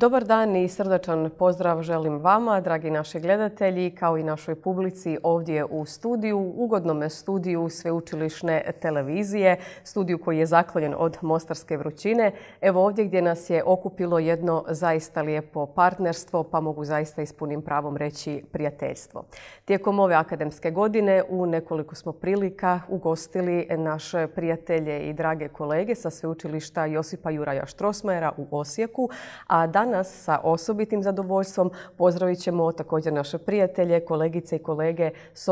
Dobar dan i srdačan pozdrav želim vama, dragi naši gledatelji, kao i našoj publici ovdje u studiju, ugodnome studiju sveučilišne televizije, studiju koji je zaklonjen od Mostarske vrućine. Evo ovdje gdje nas je okupilo jedno zaista lijepo partnerstvo, pa mogu zaista ispunim pravom reći prijateljstvo. Tijekom ove akademske godine u nekoliko smo prilika ugostili naše prijatelje i drage kolege sa sveučilišta Josipa Juraja Štrosmajera u Osijeku, a danas danas sa osobitim zadovoljstvom pozdravit ćemo također naše prijatelje, kolegice i kolege s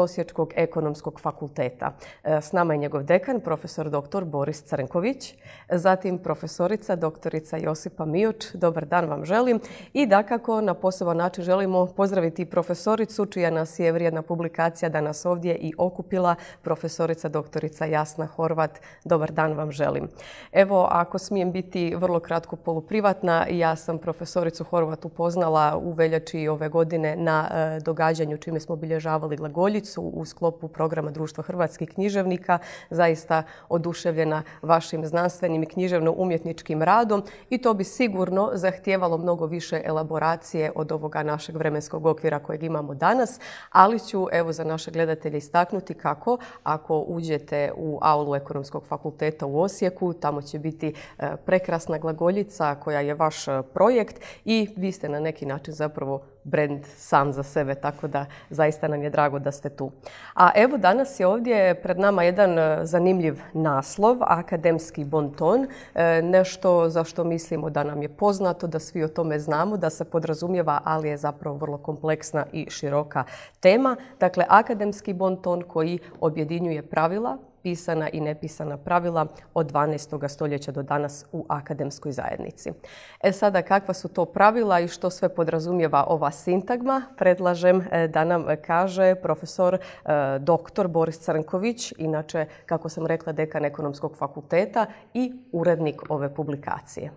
ekonomskog fakulteta. E, s nama je njegov dekan, profesor dr. Boris Crnković, zatim profesorica doktorica Josipa Mijuč. Dobar dan vam želim. I dakako na poseban način želimo pozdraviti profesoricu čija nas je vrijedna publikacija danas ovdje i okupila profesorica doktorica Jasna Horvat. Dobar dan vam želim. Evo, ako smijem biti vrlo kratko poluprivatna, ja sam prof profesoricu Horvat upoznala u veljači ove godine na e, događanju čime smo obilježavali glagoljicu u sklopu programa Društva hrvatskih književnika. Zaista oduševljena vašim znanstvenim i književno-umjetničkim radom i to bi sigurno zahtijevalo mnogo više elaboracije od ovoga našeg vremenskog okvira kojeg imamo danas, ali ću evo za naše gledatelje istaknuti kako ako uđete u aulu Ekonomskog fakulteta u Osijeku, tamo će biti e, prekrasna glagoljica koja je vaš projekt i vi ste na neki način zapravo brand sam za sebe, tako da zaista nam je drago da ste tu. A evo danas je ovdje pred nama jedan e, zanimljiv naslov, akademski bonton, e, nešto za što mislimo da nam je poznato, da svi o tome znamo, da se podrazumijeva, ali je zapravo vrlo kompleksna i široka tema. Dakle, akademski bonton koji objedinjuje pravila, pisana i nepisana pravila od 12. stoljeća do danas u akademskoj zajednici. E sada, kakva su to pravila i što sve podrazumijeva ova sintagma, predlažem e, da nam kaže profesor e, dr. Boris Crnković, inače, kako sam rekla, dekan ekonomskog fakulteta i urednik ove publikacije.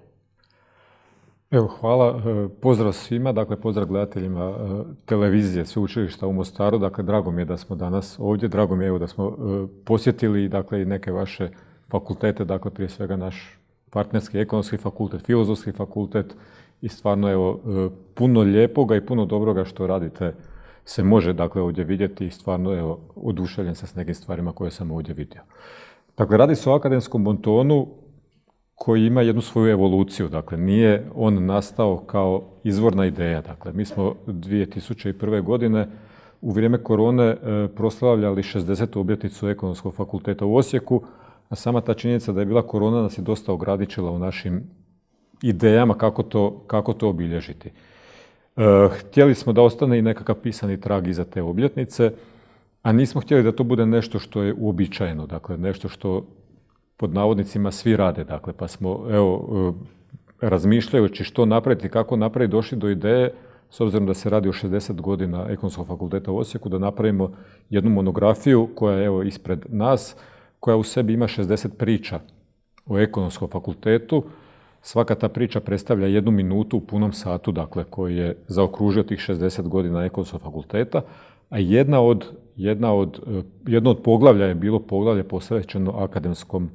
Evo, hvala. E, pozdrav svima, dakle pozdrav gledateljima e, televizije Sveučilišta u Mostaru. Dakle, drago mi je da smo danas ovdje, drago mi je da smo e, posjetili dakle, i neke vaše fakultete, dakle prije svega naš partnerski ekonomski fakultet, filozofski fakultet i stvarno evo puno lijepoga i puno dobroga što radite se može dakle ovdje vidjeti i stvarno evo oduševljen sa s nekim stvarima koje sam ovdje vidio. Dakle, radi se o akademskom bontonu koji ima jednu svoju evoluciju, dakle nije on nastao kao izvorna ideja. Dakle, mi smo 2001. godine u vrijeme korone e, proslavljali 60. obljetnicu ekonomskog fakulteta u Osijeku, a sama ta činjenica da je bila korona nas je dosta ogradičila u našim idejama kako to, kako to obilježiti. E, htjeli smo da ostane i nekakav pisani trag iza te obljetnice, a nismo htjeli da to bude nešto što je uobičajeno, dakle nešto što pod navodnicima svi rade, dakle, pa smo, evo, e, razmišljajući što napraviti, kako napraviti, došli do ideje, s obzirom da se radi o 60 godina Ekonomskog fakulteta u Osijeku, da napravimo jednu monografiju koja je, evo, ispred nas, koja u sebi ima 60 priča o Ekonomskom fakultetu. Svaka ta priča predstavlja jednu minutu u punom satu, dakle, koji je zaokružio tih 60 godina Ekonomskog fakulteta, a jedna od, jedna od, e, jedno od poglavlja je bilo poglavlje posvećeno akademskom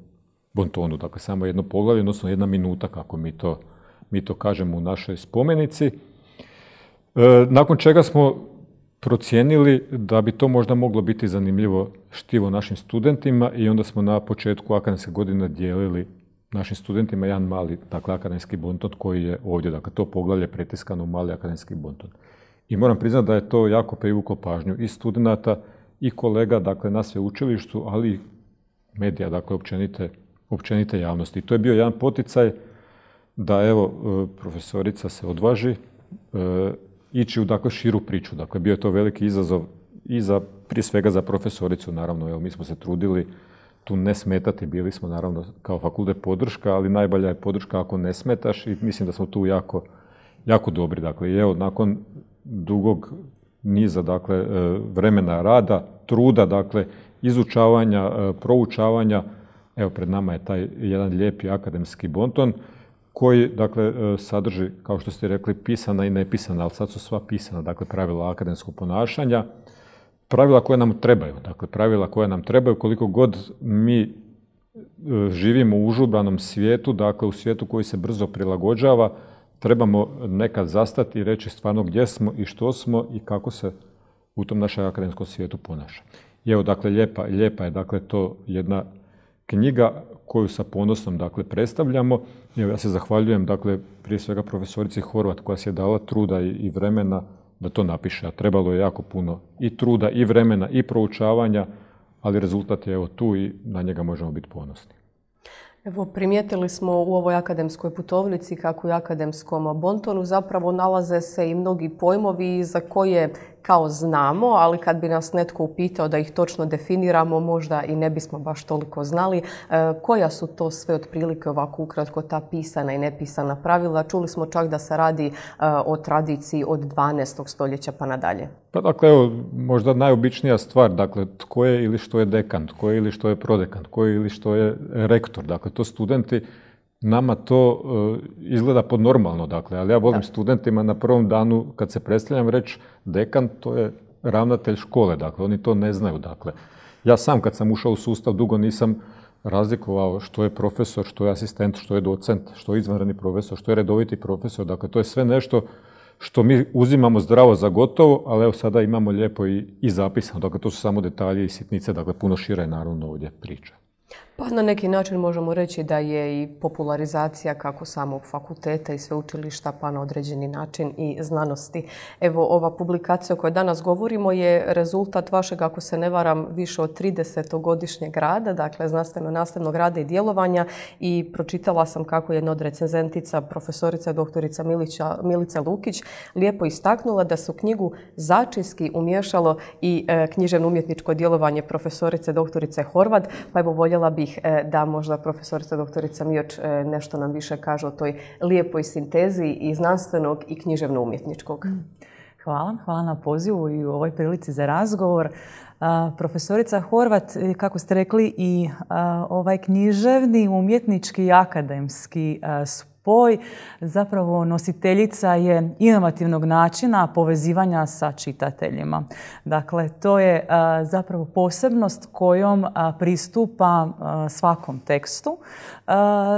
bontonu. Dakle, samo jedno poglavlje, odnosno jedna minuta, kako mi to, mi to kažemo u našoj spomenici. E, nakon čega smo procijenili da bi to možda moglo biti zanimljivo štivo našim studentima i onda smo na početku akademske godine dijelili našim studentima jedan mali dakle, akademski bonton koji je ovdje. Dakle, to poglavlje pretiskano u mali akademski bonton. I moram priznati da je to jako privuklo pažnju i studenata i kolega dakle, na sveučilištu, ali i medija, dakle, općenite općenite javnosti. I to je bio jedan poticaj da evo e, profesorica se odvaži e, ići u dakle širu priču. Dakle, bio je to veliki izazov i za, prije svega za profesoricu, naravno, evo, mi smo se trudili tu ne smetati, bili smo naravno kao fakultet podrška, ali najbolja je podrška ako ne smetaš i mislim da smo tu jako, jako dobri. Dakle, evo, nakon dugog niza, dakle, e, vremena rada, truda, dakle, izučavanja, proučavanja, Evo, pred nama je taj jedan lijepi akademski bonton koji, dakle, e, sadrži, kao što ste rekli, pisana i nepisana, ali sad su sva pisana, dakle, pravila akademskog ponašanja, pravila koja nam trebaju, dakle, pravila koja nam trebaju, koliko god mi e, živimo u užubranom svijetu, dakle, u svijetu koji se brzo prilagođava, trebamo nekad zastati i reći stvarno gdje smo i što smo i kako se u tom našem akademskom svijetu ponaša. I evo, dakle, lijepa je, dakle, to jedna knjiga koju sa ponosom dakle predstavljamo. Evo, ja se zahvaljujem dakle prije svega profesorici Horvat koja se je dala truda i, vremena da to napiše, a trebalo je jako puno i truda i vremena i proučavanja, ali rezultat je evo tu i na njega možemo biti ponosni. Evo, primijetili smo u ovoj akademskoj putovnici kako i akademskom bontonu zapravo nalaze se i mnogi pojmovi za koje kao znamo, ali kad bi nas netko upitao da ih točno definiramo, možda i ne bismo baš toliko znali. E, koja su to sve otprilike ovako ukratko ta pisana i nepisana pravila? Čuli smo čak da se radi e, o tradiciji od 12. stoljeća pa nadalje. Pa dakle, evo, možda najobičnija stvar, dakle, tko je ili što je dekant, tko je ili što je prodekant, tko je ili što je rektor. Dakle, to studenti nama to e, izgleda pod normalno, dakle, ali ja volim studentima na prvom danu kad se predstavljam reći dekan, to je ravnatelj škole, dakle, oni to ne znaju, dakle. Ja sam kad sam ušao u sustav dugo nisam razlikovao što je profesor, što je asistent, što je docent, što je izvanredni profesor, što je redoviti profesor, dakle, to je sve nešto što mi uzimamo zdravo za gotovo, ali evo sada imamo lijepo i, i zapisano, dakle, to su samo detalje i sitnice, dakle, puno šira je naravno ovdje priča. Pa na neki način možemo reći da je i popularizacija kako samog fakulteta i sveučilišta pa na određeni način i znanosti. Evo ova publikacija o kojoj danas govorimo je rezultat vašeg, ako se ne varam, više od 30-godišnjeg rada, dakle znanstveno-nastavnog rada i djelovanja i pročitala sam kako jedna od recenzentica, profesorica doktorica Milica Lukić, lijepo istaknula da su knjigu začinski umješalo i e, književno umjetničko djelovanje profesorice doktorice Horvat, pa evo voljela bi E, da možda profesorica doktorica Mioć e, nešto nam više kaže o toj lijepoj sintezi i znanstvenog i književno-umjetničkog. Mm. Hvala, hvala na pozivu i u ovoj prilici za razgovor. E, profesorica Horvat, kako ste rekli, i ovaj književni, umjetnički i akademski su spoj zapravo nositeljica je inovativnog načina povezivanja sa čitateljima. Dakle, to je zapravo posebnost kojom pristupa svakom tekstu.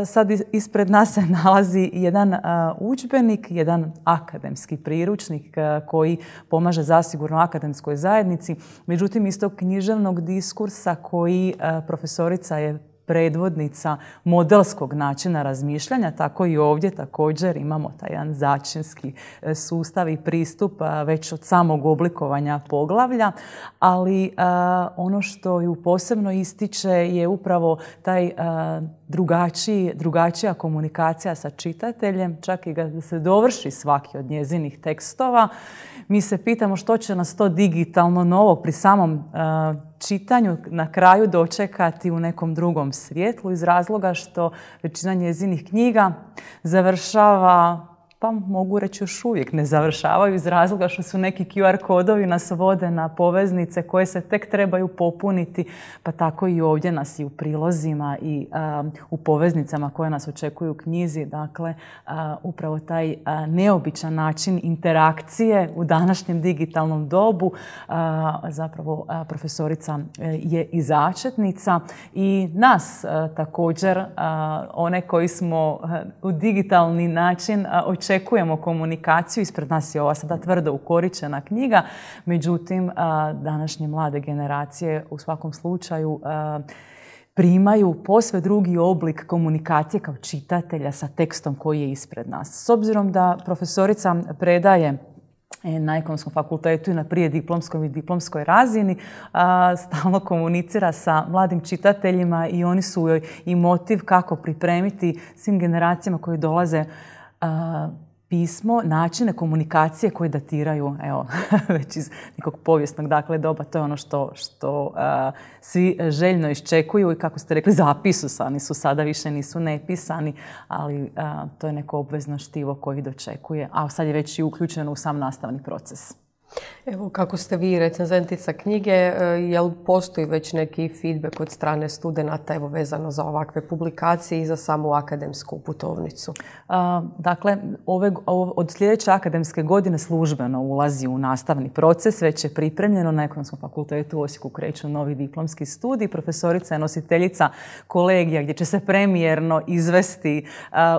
Sad ispred nas se nalazi jedan udžbenik, jedan akademski priručnik koji pomaže zasigurno akademskoj zajednici. Međutim, iz tog književnog diskursa koji profesorica je predvodnica modelskog načina razmišljanja, tako i ovdje također imamo taj jedan začinski e, sustav i pristup e, već od samog oblikovanja poglavlja, ali e, ono što ju posebno ističe je upravo taj drugačija komunikacija sa čitateljem, čak i da se dovrši svaki od njezinih tekstova. Mi se pitamo što će nas to digitalno novo pri samom e, čitanju na kraju dočekati u nekom drugom svjetlu iz razloga što većina njezinih knjiga završava pa mogu reći još uvijek ne završavaju iz razloga što su neki QR kodovi nas vode na poveznice koje se tek trebaju popuniti, pa tako i ovdje nas i u prilozima i u poveznicama koje nas očekuju u knjizi. Dakle, upravo taj neobičan način interakcije u današnjem digitalnom dobu zapravo profesorica e, je i začetnica i nas također, one koji smo u digitalni način očekujemo komunikaciju, ispred nas je ova sada tvrdo ukoričena knjiga, međutim, današnje mlade generacije u svakom slučaju primaju posve drugi oblik komunikacije kao čitatelja sa tekstom koji je ispred nas. S obzirom da profesorica predaje e, na ekonomskom fakultetu i na diplomskom i diplomskoj razini stalno komunicira sa mladim čitateljima i oni su joj i motiv kako pripremiti svim generacijama koji dolaze pismo, načine komunikacije koji datiraju evo, već iz nekog povijesnog dakle, doba. To je ono što, što svi željno iščekuju i kako ste rekli, sani su sada, više nisu nepisani, ali to je neko obvezno štivo koji dočekuje, a sad je već i uključeno u sam nastavni proces. Evo, kako ste vi recenzentica knjige, e, jel postoji već neki feedback od strane studenata evo, vezano za ovakve publikacije i za samu akademsku putovnicu? E, dakle, ove, od sljedeće akademske godine službeno ulazi u nastavni proces, već je pripremljeno na Ekonomskom fakultetu u Osijeku kreću novi diplomski studij. Profesorica je nositeljica kolegija gdje će se premijerno izvesti e,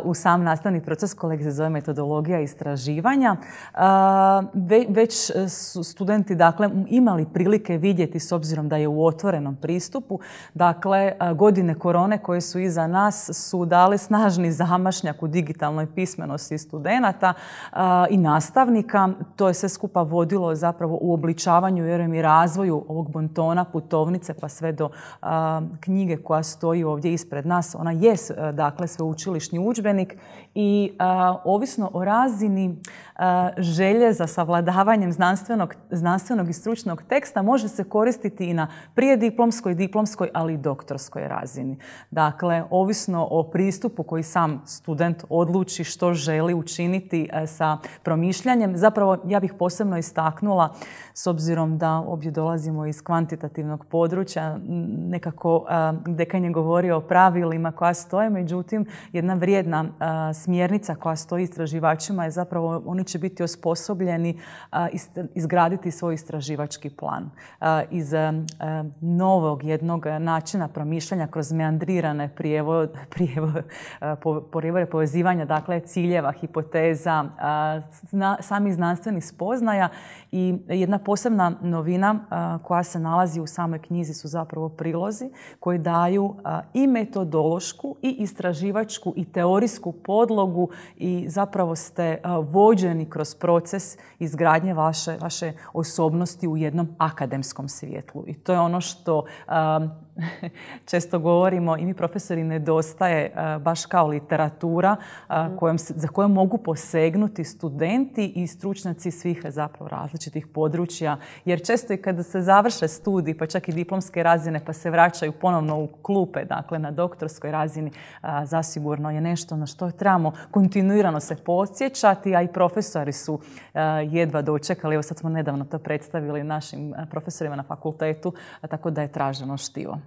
u sam nastavni proces. Kolegija se zove metodologija istraživanja. već su studenti dakle imali prilike vidjeti s obzirom da je u otvorenom pristupu. Dakle, godine korone koje su iza nas su dale snažni zamašnjak u digitalnoj pismenosti studenata i nastavnika. To je sve skupa vodilo zapravo u obličavanju, vjerujem i razvoju ovog bontona, putovnice pa sve do knjige koja stoji ovdje ispred nas. Ona je dakle sveučilišni udžbenik i ovisno o razini želje za savladavanjem znanja znanstvenog, i stručnog teksta može se koristiti i na prijediplomskoj, diplomskoj, ali i doktorskoj razini. Dakle, ovisno o pristupu koji sam student odluči što želi učiniti e, sa promišljanjem, zapravo ja bih posebno istaknula, s obzirom da obje dolazimo iz kvantitativnog područja, nekako e, dekan je govorio o pravilima koja stoje, međutim, jedna vrijedna e, smjernica koja stoji istraživačima je zapravo oni će biti osposobljeni izgraditi svoj istraživački plan e, iz e, novog jednog načina promišljanja kroz meandrirane prijevore povezivanja dakle, ciljeva, hipoteza, e, sami znanstvenih spoznaja i jedna posebna novina koja se nalazi u samoj knjizi su zapravo prilozi koji daju i metodološku i istraživačku i teorijsku podlogu i zapravo ste vođeni kroz proces izgradnje vaše vaše, osobnosti u jednom akademskom svijetlu. I to je ono što um, često govorimo i mi profesori nedostaje e, baš kao literatura e, mhm. za kojom mogu posegnuti studenti i stručnjaci svih zapravo različitih područja. Jer često i kada se završe studij, pa čak i diplomske razine, pa se vraćaju ponovno u klupe, dakle na doktorskoj razini, e, zasigurno je nešto na što trebamo kontinuirano se podsjećati, a i profesori su jedva dočekali. Evo sad smo nedavno to predstavili našim profesorima na fakultetu, tako da je traženo štivo.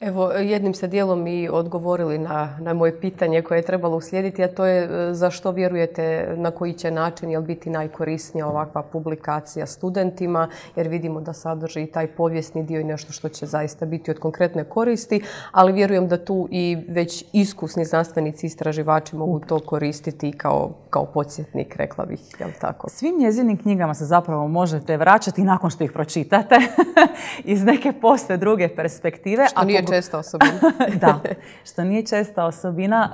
Evo, jednim se dijelom i odgovorili na, na moje pitanje koje je trebalo uslijediti, a to je e, za što vjerujete, na koji će način jel biti najkorisnija ovakva publikacija studentima, jer vidimo da sadrži i taj povijesni dio i nešto što će zaista biti od konkretne koristi, ali vjerujem da tu i već iskusni znanstvenici istraživači mogu to koristiti kao, kao podsjetnik, rekla bih, jel tako? Svim njezinim knjigama se zapravo možete vraćati nakon što ih pročitate iz neke posve druge perspektive, što što nije česta osobina. da, što nije česta osobina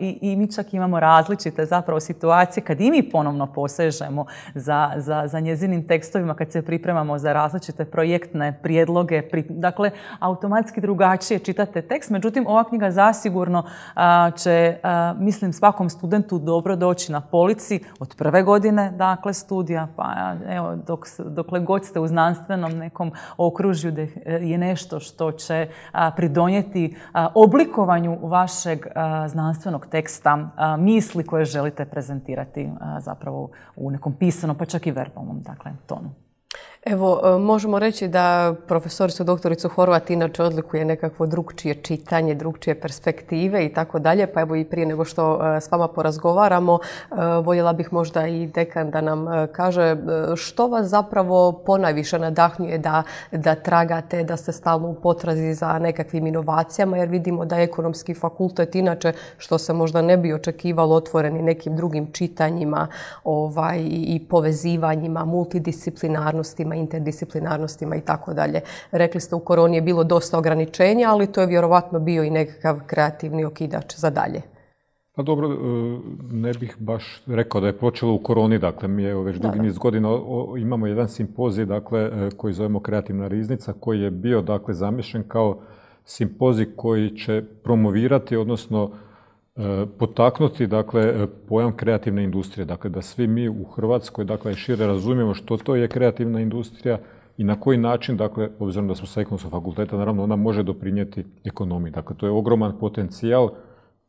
eh, i, mi čak imamo različite zapravo situacije kad i mi ponovno posežemo za, njezinim tekstovima, kad se pripremamo za različite projektne prijedloge. dakle, automatski drugačije čitate tekst, međutim ova knjiga zasigurno eh, će, eh, mislim, svakom studentu dobro doći na polici od prve godine, dakle, studija, pa evo, dok, dokle god ste u znanstvenom nekom okružju je nešto što će pridonijeti oblikovanju vašeg znanstvenog teksta, misli koje želite prezentirati zapravo u nekom pisanom, pa čak i verbalnom dakle, tonu. Evo, e, možemo reći da profesoricu doktoricu Horvat inače odlikuje nekakvo drugčije čitanje, drugčije perspektive i tako dalje. Pa evo i prije nego što e, s vama porazgovaramo, e, voljela bih možda i dekan da nam kaže što vas zapravo ponajviše nadahnjuje da, da tragate, da ste stalno u potrazi za nekakvim inovacijama, jer vidimo da je ekonomski fakultet inače, što se možda ne bi očekivalo, otvoreni nekim drugim čitanjima ovaj, i povezivanjima, multidisciplinarnostima interdisciplinarnostima i tako dalje. Rekli ste u koroni je bilo dosta ograničenja, ali to je vjerovatno bio i nekakav kreativni okidač za dalje. Pa dobro, e, ne bih baš rekao da je počelo u koroni, dakle mi je već dugi niz godina imamo jedan simpozij dakle, e, koji zovemo Kreativna riznica, koji je bio dakle zamišljen kao simpozij koji će promovirati, odnosno potaknuti dakle pojam kreativne industrije, dakle da svi mi u Hrvatskoj dakle šire razumijemo što to je kreativna industrija i na koji način, dakle, obzirom da smo sa ekonomskog fakulteta, naravno ona može doprinijeti ekonomiji. Dakle, to je ogroman potencijal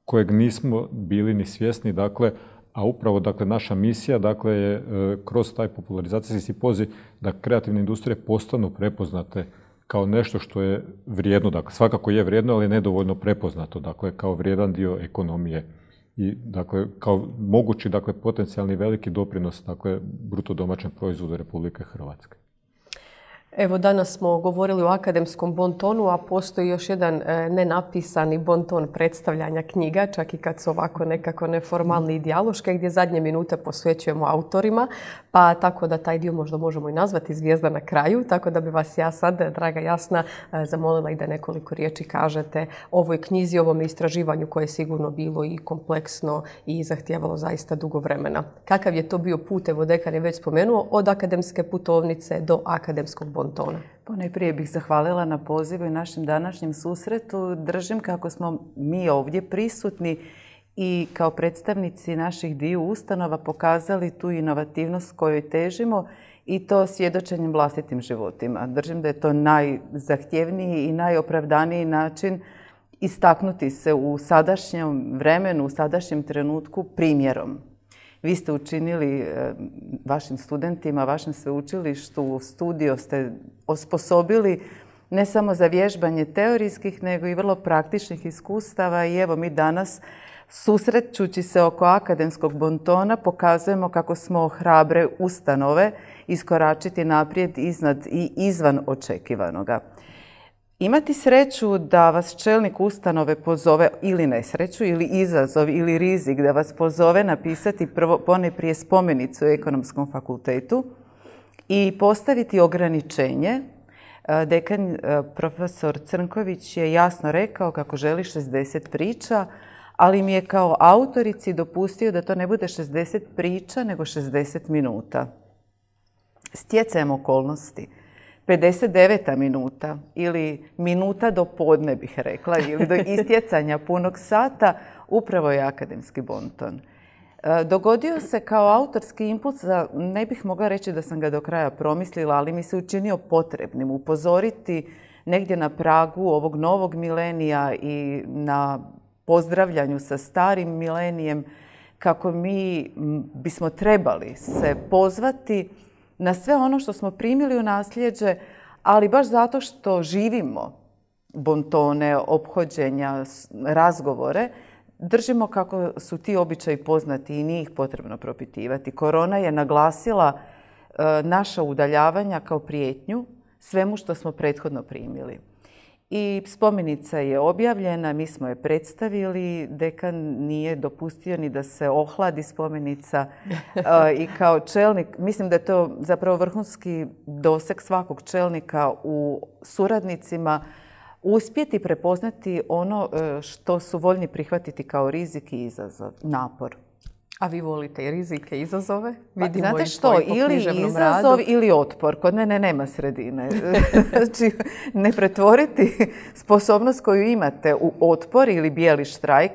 kojeg nismo bili ni svjesni, dakle, a upravo dakle, naša misija dakle, je e, kroz taj popularizacijski poziv da kreativne industrije postanu prepoznate kao nešto što je vrijedno, dakle svakako je vrijedno, ali nedovoljno prepoznato, dakle kao vrijedan dio ekonomije i dakle kao mogući dakle potencijalni veliki doprinos dakle bruto domaćem proizvodu Republike Hrvatske. Evo danas smo govorili o akademskom bontonu, a postoji još jedan e, nenapisani bonton predstavljanja knjiga, čak i kad su ovako nekako neformalni i dijaloške, gdje zadnje minute posvećujemo autorima, pa tako da taj dio možda možemo i nazvati zvijezda na kraju, tako da bi vas ja sad, draga Jasna, e, zamolila i da nekoliko riječi kažete o ovoj knjizi, ovom istraživanju koje je sigurno bilo i kompleksno i zahtijevalo zaista dugo vremena. Kakav je to bio put, evo dekan je već spomenuo, od akademske putovnice do akademskog bontona? Pontona. Ponajprije pa bih zahvalila na pozivu i našem današnjem susretu. Držim kako smo mi ovdje prisutni i kao predstavnici naših diju ustanova pokazali tu inovativnost kojoj težimo i to svjedočenjem vlastitim životima. Držim da je to najzahtjevniji i najopravdaniji način istaknuti se u sadašnjem vremenu, u sadašnjem trenutku primjerom. Vi ste učinili e, vašim studentima, vašem sveučilištu, studio ste osposobili ne samo za vježbanje teorijskih, nego i vrlo praktičnih iskustava i evo mi danas susrećući se oko akademskog bontona pokazujemo kako smo hrabre ustanove iskoračiti naprijed iznad i izvan očekivanoga. Imati sreću da vas čelnik ustanove pozove ili nesreću ili izazov ili rizik da vas pozove napisati prvo, pone prije spomenicu u ekonomskom fakultetu i postaviti ograničenje. E, dekan e, profesor Crnković je jasno rekao kako želi 60 priča, ali mi je kao autorici dopustio da to ne bude 60 priča, nego 60 minuta. Stjecajem okolnosti. 59. minuta ili minuta do podne bih rekla ili do istjecanja punog sata upravo je akademski bonton. E, dogodio se kao autorski impuls, ne bih mogla reći da sam ga do kraja promislila, ali mi se učinio potrebnim upozoriti negdje na pragu ovog novog milenija i na pozdravljanju sa starim milenijem kako mi bismo trebali se pozvati na sve ono što smo primili u nasljeđe, ali baš zato što živimo bontone, obhođenja, razgovore, držimo kako su ti običaji poznati i nije ih potrebno propitivati. Korona je naglasila e, naša udaljavanja kao prijetnju svemu što smo prethodno primili. I spomenica je objavljena, mi smo je predstavili, dekan nije dopustio ni da se ohladi spomenica i kao čelnik, mislim da je to zapravo vrhunski doseg svakog čelnika u suradnicima, uspjeti prepoznati ono e, što su voljni prihvatiti kao rizik i izazov, napor. A vi volite i rizike, izazove? Pa znate što, ili izazov ili otpor. Kod mene nema sredine. znači, ne pretvoriti sposobnost koju imate u otpor ili bijeli štrajk.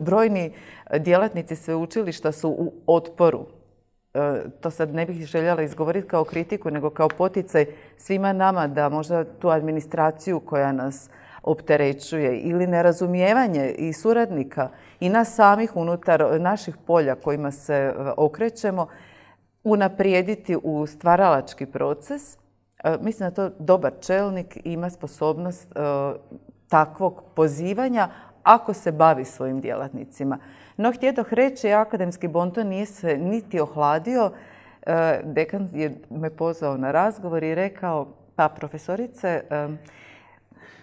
Brojni djelatnici sveučilišta su u otporu. E, to sad ne bih željela izgovoriti kao kritiku, nego kao poticaj svima nama da možda tu administraciju koja nas opterećuje ili nerazumijevanje i suradnika i nas samih unutar naših polja kojima se e, okrećemo unaprijediti u stvaralački proces, e, mislim da to dobar čelnik ima sposobnost e, takvog pozivanja ako se bavi svojim djelatnicima. No, htjedoh reći, akademski bonton nije se niti ohladio. Dekan je me pozvao na razgovor i rekao, pa profesorice,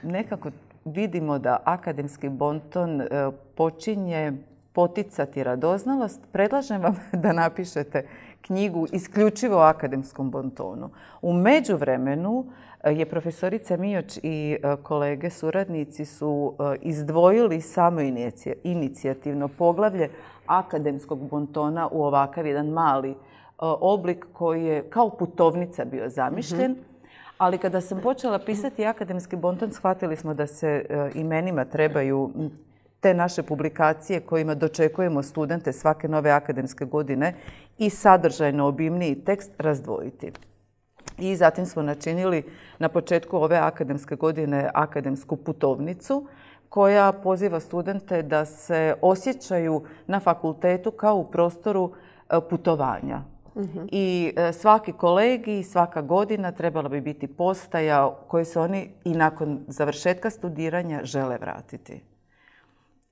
Nekako vidimo da akademski bonton e, počinje poticati radoznalost, predlažem vam da napišete knjigu isključivo o akademskom bontonu. U međuvremenu e, je profesorica Mijoć i e, kolege suradnici su izdvojili samo inicijativno poglavlje akademskog bontona u ovakav jedan mali oblik koji je kao putovnica bio zamišljen. Mhm. Ali kada sam počela pisati akademski bonton, shvatili smo da se e, imenima trebaju te naše publikacije kojima dočekujemo studente svake nove akademske godine i sadržajno obimniji tekst razdvojiti. I zatim smo načinili na početku ove akademske godine akademsku putovnicu koja poziva studente da se osjećaju na fakultetu kao u prostoru e, putovanja. Mhm. I e, svaki kolegi svaka godina trebala bi biti postaja koje se oni i nakon završetka studiranja žele vratiti.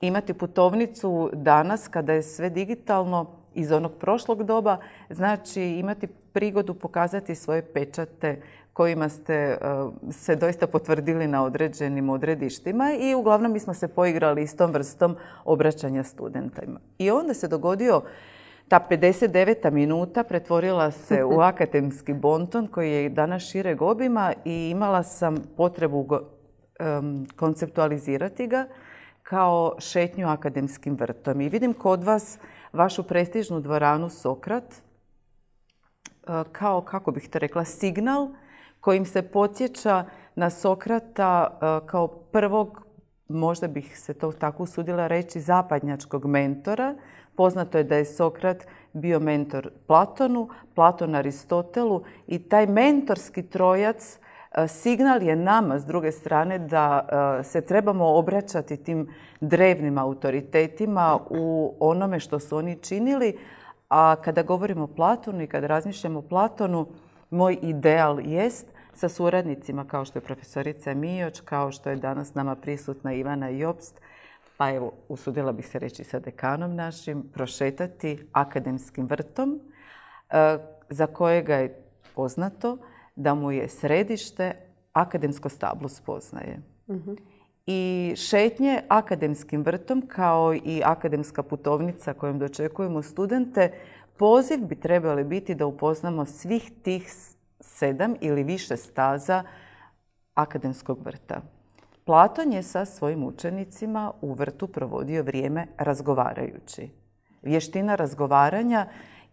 Imati putovnicu danas kada je sve digitalno iz onog prošlog doba, znači imati prigodu pokazati svoje pečate kojima ste e, se doista potvrdili na određenim odredištima i uglavnom mi smo se poigrali s tom vrstom obraćanja studentima. I onda se dogodio ta 59. minuta pretvorila se u akademski bonton koji je danas šire obima i imala sam potrebu konceptualizirati ga kao šetnju akademskim vrtom. I vidim kod vas vašu prestižnu dvoranu Sokrat e, kao, kako bih to rekla, signal kojim se podsjeća na Sokrata e, kao prvog, možda bih se to tako usudila reći, zapadnjačkog mentora Poznato je da je Sokrat bio mentor Platonu, Platon Aristotelu i taj mentorski trojac e, signal je nama s druge strane da e, se trebamo obraćati tim drevnim autoritetima u onome što su oni činili, a kada govorimo o Platonu i kada razmišljamo o Platonu, moj ideal jest sa suradnicima kao što je profesorica Mijoć, kao što je danas nama prisutna Ivana Jobst, pa evo, usudila bih se reći sa dekanom našim, prošetati akademskim vrtom e, za kojega je poznato da mu je središte akademsko stablo spoznaje. Mhm. I šetnje akademskim vrtom kao i akademska putovnica kojom dočekujemo studente, poziv bi trebali biti da upoznamo svih tih sedam ili više staza akademskog vrta. Platon je sa svojim učenicima u vrtu provodio vrijeme razgovarajući. Vještina razgovaranja,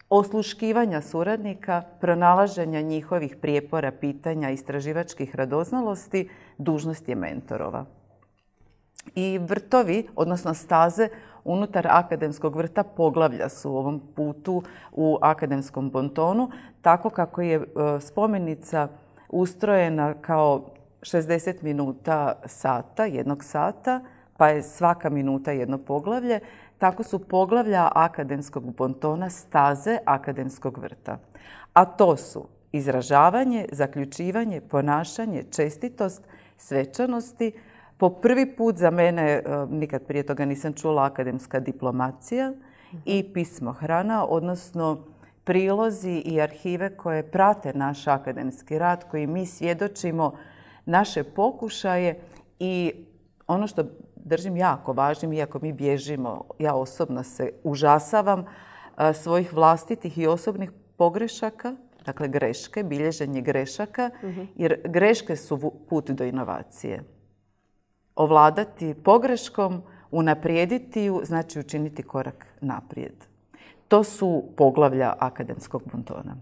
osluškivanja suradnika, pronalaženja njihovih prijepora, pitanja, istraživačkih radoznalosti, dužnost je mentorova. I vrtovi, odnosno staze, unutar akademskog vrta poglavlja su u ovom putu u akademskom bontonu, tako kako je e, spomenica ustrojena kao 60 minuta sata, jednog sata, pa je svaka minuta jedno poglavlje. Tako su poglavlja akademskog bontona staze akademskog vrta. A to su izražavanje, zaključivanje, ponašanje, čestitost, svečanosti. Po prvi put za mene, e, nikad prije toga nisam čula, akademska diplomacija i pismo hrana, odnosno prilozi i arhive koje prate naš akademski rad, koji mi svjedočimo naše pokušaje i ono što držim jako važnim, iako mi bježimo, ja osobno se užasavam e, svojih vlastitih i osobnih pogrešaka, dakle greške, bilježenje grešaka, mhm. jer greške su put do inovacije. Ovladati pogreškom, unaprijediti ju, znači učiniti korak naprijed. To su poglavlja akademskog buntona.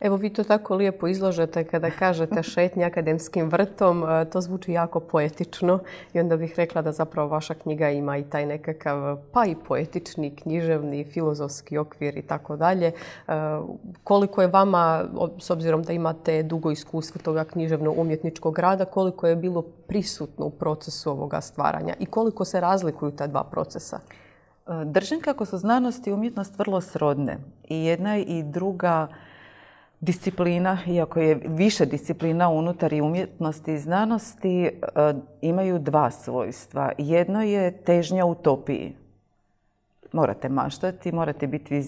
Evo vi to tako lijepo izložete kada kažete šetnje akademskim vrtom, e, to zvuči jako poetično i onda bih rekla da zapravo vaša knjiga ima i taj nekakav pa i poetični, književni, filozofski okvir i tako dalje. E, koliko je vama, s obzirom da imate dugo iskustvo toga književno-umjetničkog rada, koliko je bilo prisutno u procesu ovoga stvaranja i koliko se razlikuju ta dva procesa? E, držim kako su znanost i umjetnost vrlo srodne i jedna i druga disciplina, iako je više disciplina unutar i umjetnosti i znanosti, e, imaju dva svojstva. Jedno je težnja utopiji. Morate maštati, morate biti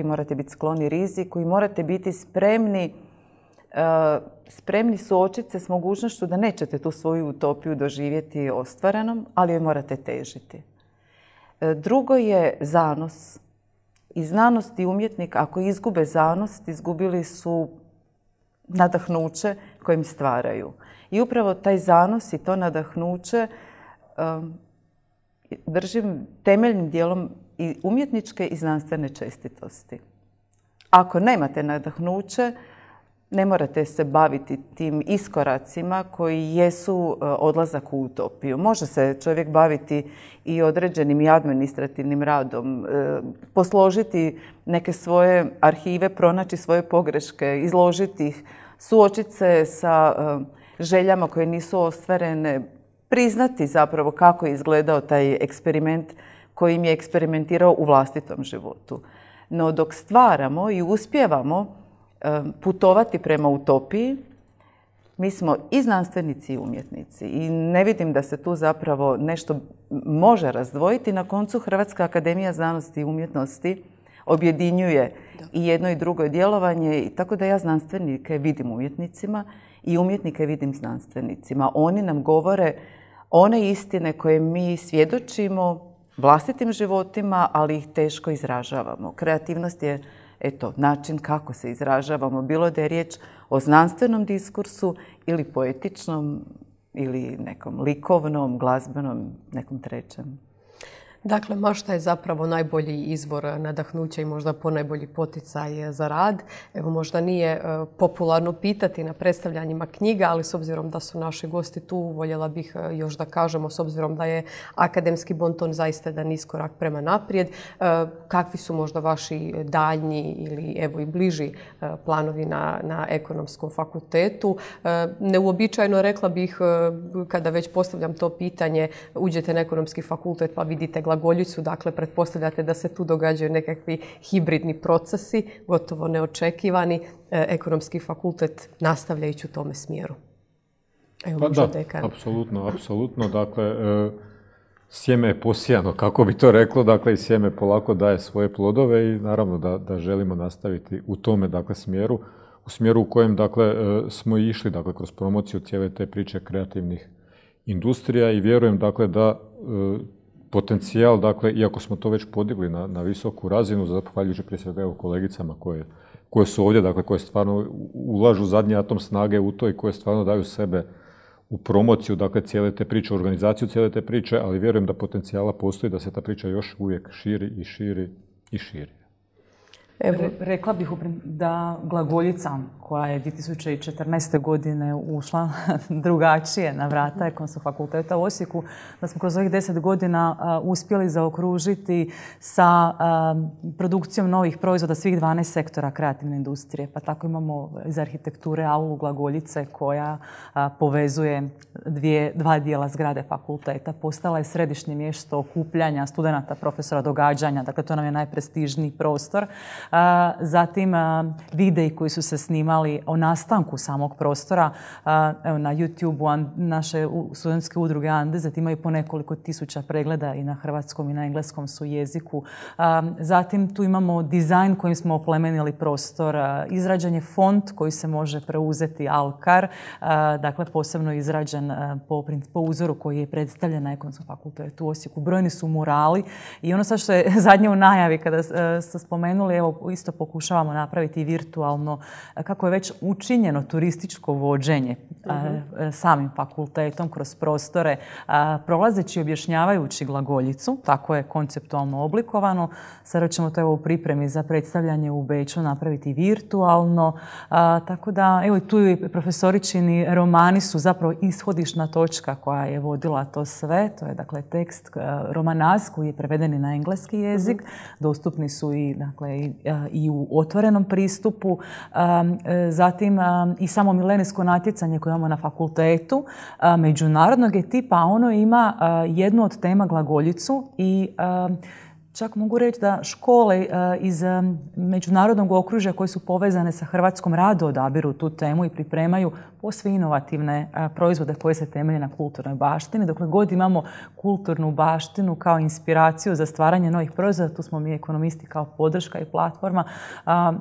i morate biti skloni riziku i morate biti spremni e, spremni suočiti se s mogućnošću da nećete tu svoju utopiju doživjeti ostvarenom, ali joj morate težiti. E, drugo je zanos i znanost i umjetnik, ako izgube zanost, izgubili su nadahnuće kojim stvaraju. I upravo taj zanos i to nadahnuće um, držim temeljnim dijelom i umjetničke i znanstvene čestitosti. Ako nemate nadahnuće, ne morate se baviti tim iskoracima koji jesu e, odlazak u utopiju. Može se čovjek baviti i određenim i administrativnim radom, e, posložiti neke svoje arhive, pronaći svoje pogreške, izložiti ih, suočiti se sa e, željama koje nisu ostvarene, priznati zapravo kako je izgledao taj eksperiment kojim je eksperimentirao u vlastitom životu. No dok stvaramo i uspjevamo putovati prema utopiji, mi smo i znanstvenici i umjetnici i ne vidim da se tu zapravo nešto može razdvojiti. Na koncu Hrvatska akademija znanosti i umjetnosti objedinjuje i jedno i drugo djelovanje, tako da ja znanstvenike vidim umjetnicima i umjetnike vidim znanstvenicima. Oni nam govore one istine koje mi svjedočimo vlastitim životima, ali ih teško izražavamo. Kreativnost je eto, način kako se izražavamo, bilo da je riječ o znanstvenom diskursu ili poetičnom ili nekom likovnom, glazbenom, nekom trećem. Dakle, mašta je zapravo najbolji izvor nadahnuća i možda ponajbolji poticaj za rad. Evo, možda nije e, popularno pitati na predstavljanjima knjiga, ali s obzirom da su naši gosti tu, voljela bih e, još da kažemo, s obzirom da je akademski bonton zaista jedan iskorak prema naprijed, e, kakvi su možda vaši daljnji ili evo i bliži planovi na, na ekonomskom fakultetu. Neuobičajno rekla bih, kada već postavljam to pitanje, uđete na ekonomski fakultet pa vidite glagoljicu, dakle pretpostavljate da se tu događaju nekakvi hibridni procesi, gotovo neočekivani. E, ekonomski fakultet nastavljajući u tome smjeru. pa da, apsolutno, apsolutno. Dakle, e, sjeme je posijano, kako bi to reklo, dakle i sjeme polako daje svoje plodove i naravno da, želimo nastaviti u tome, dakle, smjeru u smjeru u kojem dakle, e, smo išli dakle, kroz promociju cijele te priče kreativnih industrija i vjerujem dakle, da potencijal, dakle, iako smo to već podigli na, na visoku razinu, zahvaljujući prije svega evo, kolegicama koje, koje su ovdje, dakle, koje stvarno ulažu zadnji atom snage u to i koje stvarno daju sebe u promociju, dakle, cijele te priče, u organizaciju cijele te priče, ali vjerujem da potencijala postoji da se ta priča još uvijek širi i širi i širi. Evo. rekla bih da glagoljica koja je 2014. godine ušla drugačije na vrata mhm. Ekonomskog fakulteta u Osijeku, da smo kroz ovih deset godina uspjeli zaokružiti sa produkcijom novih proizvoda svih 12 sektora kreativne industrije. Pa tako imamo iz arhitekture aulu glagoljice koja povezuje dva dijela zgrade fakulteta. Postala je središnje mjesto okupljanja studenata, profesora, događanja. Dakle, to nam je najprestižniji prostor Zatim videi koji su se snimali o nastanku samog prostora. na YouTube-u naše studentske udruge zatim imaju po nekoliko tisuća pregleda i na hrvatskom i na engleskom su jeziku. Zatim tu imamo dizajn kojim smo oplemenili prostor, izrađen je font koji se može preuzeti Alkar, dakle posebno izrađen po, po uzoru koji je predstavljen na Ekonomskom fakultetu u Osijeku. Brojni su murali i ono što je zadnje u najavi kada ste spomenuli, evo isto pokušavamo napraviti virtualno, e, kako je već učinjeno turističko vođenje e, mhm. e, samim fakultetom kroz prostore, prolazeći i objašnjavajući glagoljicu, tako je konceptualno oblikovano. Sada ćemo to evo u pripremi za predstavljanje u Beću napraviti virtualno, tako da evo tu i profesoričini romani su zapravo ishodišna točka koja je vodila to sve, to je dakle tekst romanaz koji je preveden na engleski jezik, mhm. dostupni su i dakle i Eh, i u otvorenom pristupu, eh, zatim i samo milenijsko natjecanje koje imamo na fakultetu, eh, međunarodnog je tipa, ono ima jednu od tema glagoljicu i Čak mogu reći da škole e, iz e, međunarodnog okružja koje su povezane sa Hrvatskom rado odabiru tu temu i pripremaju posve inovativne e, proizvode koje se temelje na kulturnoj baštini. Dokle god imamo kulturnu baštinu kao inspiraciju za stvaranje novih proizvoda, tu smo mi ekonomisti kao podrška i platforma,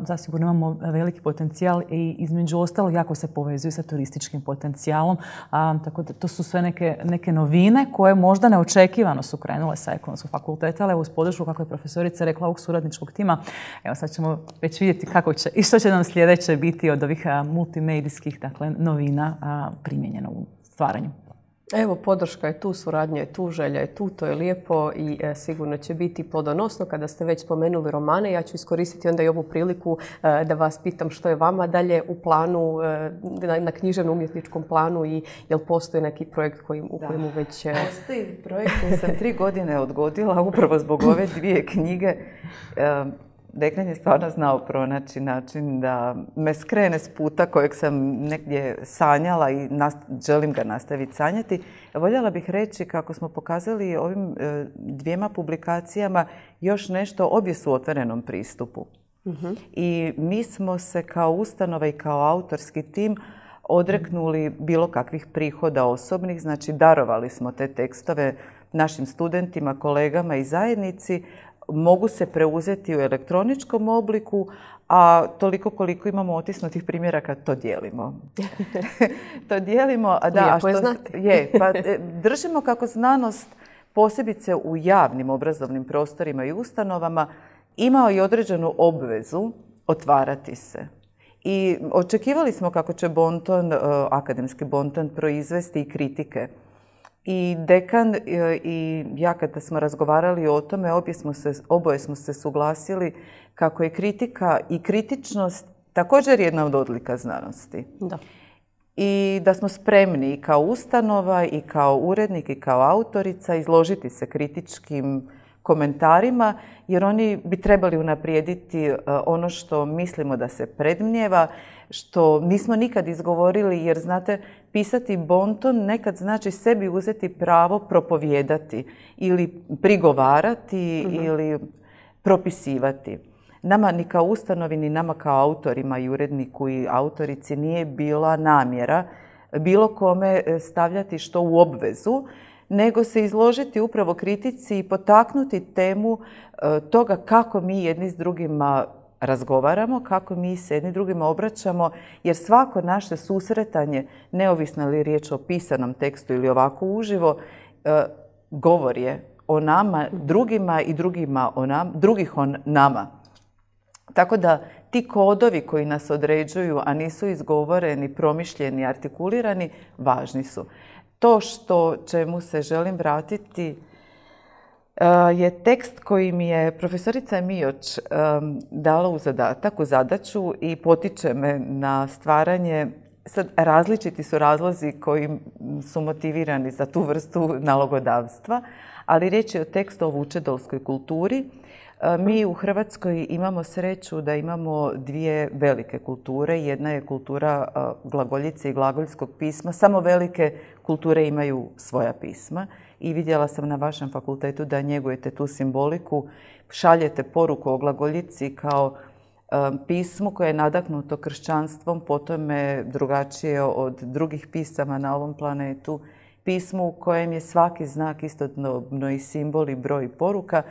zasigurno imamo veliki potencijal i između ostalo jako se povezuju sa turističkim potencijalom. Tako da to su sve neke, neke novine koje možda neočekivano su krenule sa ekonomskog fakulteta, ali uz podršku kako je profesorica rekla, ovog suradničkog tima. Evo sad ćemo već vidjeti kako će i što će nam sljedeće biti od ovih multimedijskih dakle, novina primjenjeno u stvaranju. Evo, podrška je tu, suradnja je tu, želja je tu, to je lijepo i e, sigurno će biti plodonosno. Kada ste već spomenuli romane, ja ću iskoristiti onda i ovu priliku e, da vas pitam što je vama dalje u planu, e, na, književno umjetničkom planu i jel postoji neki projekt u kojemu već... Postoji projekt koji sam tri godine odgodila upravo zbog ove dvije knjige. Deklan je stvarno znao pronaći način da me skrene s puta kojeg sam negdje sanjala i želim ga nastaviti sanjati. Voljela bih reći kako smo pokazali ovim e, dvijema publikacijama još nešto, obje su otvorenom pristupu. Mhm. I mi smo se kao ustanova i kao autorski tim odreknuli bilo kakvih prihoda osobnih, znači darovali smo te tekstove našim studentima, kolegama i zajednici, mogu se preuzeti u elektroničkom obliku, a toliko koliko imamo otisnutih primjeraka, to dijelimo. to dijelimo, a da, pa e, držimo kako znanost posebice u javnim obrazovnim prostorima i ustanovama imao i određenu obvezu otvarati se. I očekivali smo kako će Bonton, e, akademski Bonton, proizvesti i kritike i dekan e, i ja kada smo razgovarali o tome, oboje smo se suglasili kako je kritika i kritičnost također jedna od odlika znanosti. Da. I da smo spremni i kao ustanova i kao urednik i kao autorica izložiti se kritičkim komentarima jer oni bi trebali unaprijediti e, ono što mislimo da se predmnjeva, što nismo nikad izgovorili jer znate pisati bonton nekad znači sebi uzeti pravo propovijedati ili prigovarati mhm. ili propisivati. Nama ni kao ustanovi, ni nama kao autorima i uredniku i autorici nije bila namjera bilo kome e, stavljati što u obvezu, nego se izložiti upravo kritici i potaknuti temu e, toga kako mi jedni s drugima razgovaramo, kako mi se jedni drugima obraćamo, jer svako naše susretanje, neovisno li je riječ o pisanom tekstu ili ovako uživo, e, govor je o nama, drugima i drugima o drugih o nama. Tako da ti kodovi koji nas određuju, a nisu izgovoreni, promišljeni, artikulirani, važni su. To što čemu se želim vratiti je tekst koji mi je profesorica mioć dala u zadatak, u zadaću i potiče me na stvaranje Sad, različiti su razlozi koji su motivirani za tu vrstu nalogodavstva, ali riječ je o tekstu o vučedolskoj kulturi. Mi u Hrvatskoj imamo sreću da imamo dvije velike kulture. Jedna je kultura glagoljice i glagoljskog pisma. Samo velike kulture imaju svoja pisma i vidjela sam na vašem fakultetu da njegujete tu simboliku, šaljete poruku o glagoljici kao pismu koje je nadaknuto kršćanstvom, potom je drugačije od drugih pisama na ovom planetu, pismu u kojem je svaki znak istodobno i simbol i broj poruka.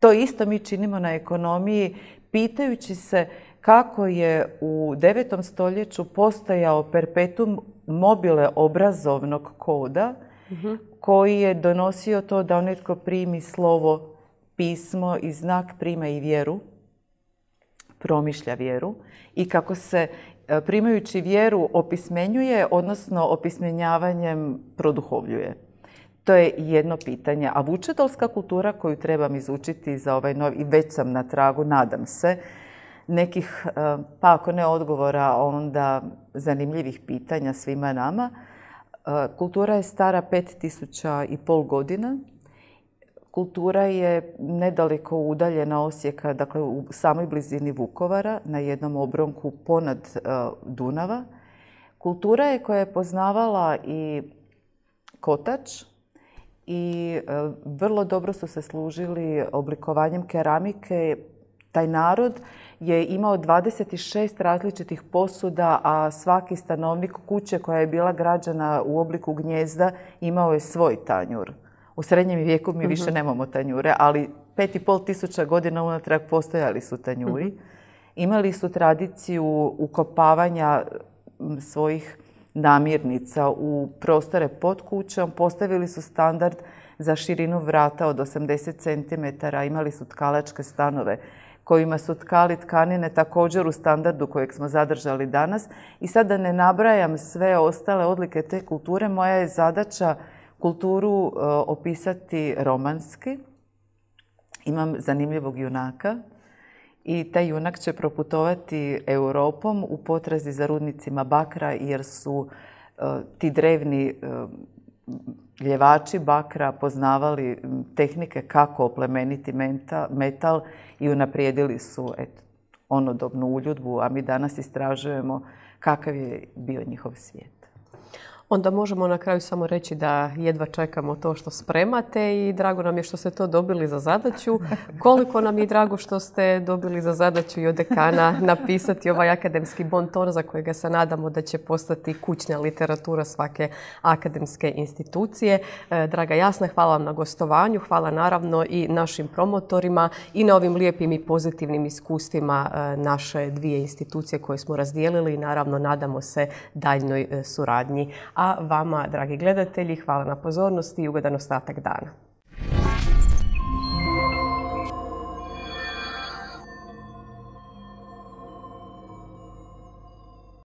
To isto mi činimo na ekonomiji, pitajući se kako je u 9. stoljeću postojao perpetum mobile obrazovnog koda, koji je donosio to da onaj primi slovo pismo i znak prima i vjeru, promišlja vjeru i kako se e, primajući vjeru opismenjuje, odnosno opismenjavanjem produhovljuje. To je jedno pitanje. A vučedolska kultura koju trebam izučiti za ovaj novi, i već sam na tragu, nadam se, nekih, e, pa ako ne odgovora, onda zanimljivih pitanja svima nama, Eh, kultura je stara 5000 i pol godina. Kultura je nedaleko udaljena Osijeka, dakle u samoj blizini Vukovara, na jednom obronku ponad eh, Dunava. Kultura je koja je poznavala i kotač i eh, vrlo dobro su se služili oblikovanjem keramike taj narod je imao 26 različitih posuda, a svaki stanovnik kuće koja je bila građana u obliku gnjezda imao je svoj tanjur. U srednjem vijeku mi više mhm. nemamo tanjure, ali pet pol tisuća godina unatrag postojali su tanjuri. Mhm. Imali su tradiciju ukopavanja svojih namirnica u prostore pod kućom, postavili su standard za širinu vrata od 80 cm, imali su tkalačke stanove kojima su tkali tkanine također u standardu kojeg smo zadržali danas. I sad da ne nabrajam sve ostale odlike te kulture, moja je zadaća kulturu e, opisati romanski. Imam zanimljivog junaka i taj junak će proputovati Europom u potrazi za rudnicima bakra jer su e, ti drevni e, ljevači bakra poznavali tehnike kako oplemeniti metal i unaprijedili su onodobnu uljudbu, a mi danas istražujemo kakav je bio njihov svijet. Onda možemo na kraju samo reći da jedva čekamo to što spremate i drago nam je što ste to dobili za zadaću. Koliko nam je drago što ste dobili za zadaću i od dekana napisati ovaj akademski bonton za kojega se nadamo da će postati kućna literatura svake akademske institucije. E, draga Jasna, hvala vam na gostovanju, hvala naravno i našim promotorima i na ovim lijepim i pozitivnim iskustvima e, naše dvije institucije koje smo razdijelili i naravno nadamo se daljnoj e, suradnji. A vama, dragi gledatelji, hvala na pozornosti i ugodan ostatak dana.